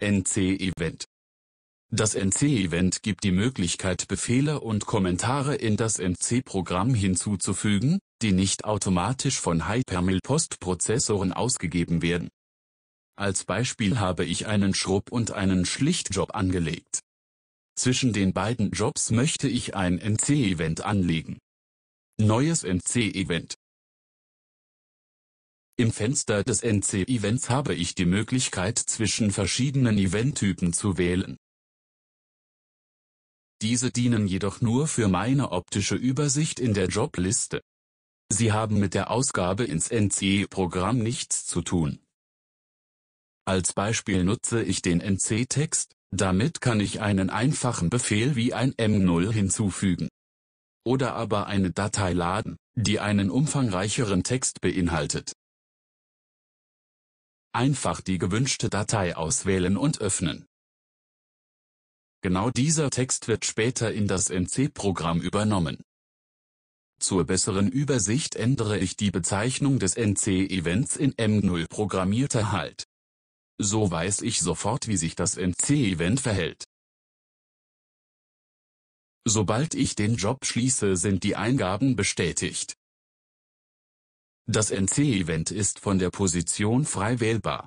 NC-Event. Das NC-Event gibt die Möglichkeit Befehle und Kommentare in das NC-Programm hinzuzufügen, die nicht automatisch von Hypermill-Postprozessoren ausgegeben werden. Als Beispiel habe ich einen Schrupp und einen Schlichtjob angelegt. Zwischen den beiden Jobs möchte ich ein NC-Event anlegen. Neues NC-Event. Im Fenster des NC-Events habe ich die Möglichkeit zwischen verschiedenen Eventtypen zu wählen. Diese dienen jedoch nur für meine optische Übersicht in der Jobliste. Sie haben mit der Ausgabe ins NC-Programm nichts zu tun. Als Beispiel nutze ich den NC-Text, damit kann ich einen einfachen Befehl wie ein M0 hinzufügen. Oder aber eine Datei laden, die einen umfangreicheren Text beinhaltet. Einfach die gewünschte Datei auswählen und öffnen. Genau dieser Text wird später in das NC-Programm übernommen. Zur besseren Übersicht ändere ich die Bezeichnung des NC-Events in M0 programmierter Halt. So weiß ich sofort, wie sich das NC-Event verhält. Sobald ich den Job schließe, sind die Eingaben bestätigt. Das NC-Event ist von der Position frei wählbar.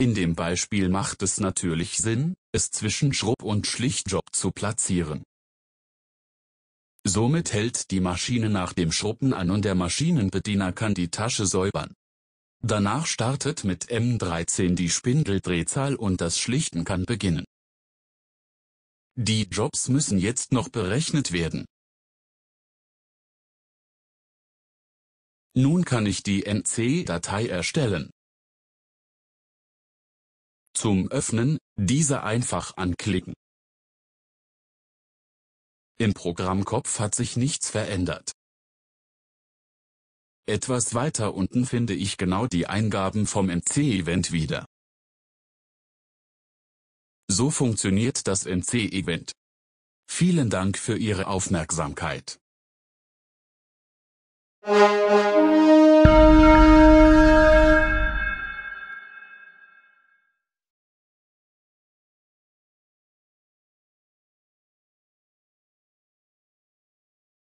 In dem Beispiel macht es natürlich Sinn, es zwischen Schrub und Schlichtjob zu platzieren. Somit hält die Maschine nach dem Schrubben an und der Maschinenbediener kann die Tasche säubern. Danach startet mit M13 die Spindeldrehzahl und das Schlichten kann beginnen. Die Jobs müssen jetzt noch berechnet werden. Nun kann ich die NC-Datei erstellen. Zum Öffnen, diese einfach anklicken. Im Programmkopf hat sich nichts verändert. Etwas weiter unten finde ich genau die Eingaben vom MC-Event wieder. So funktioniert das MC-Event. Vielen Dank für Ihre Aufmerksamkeit.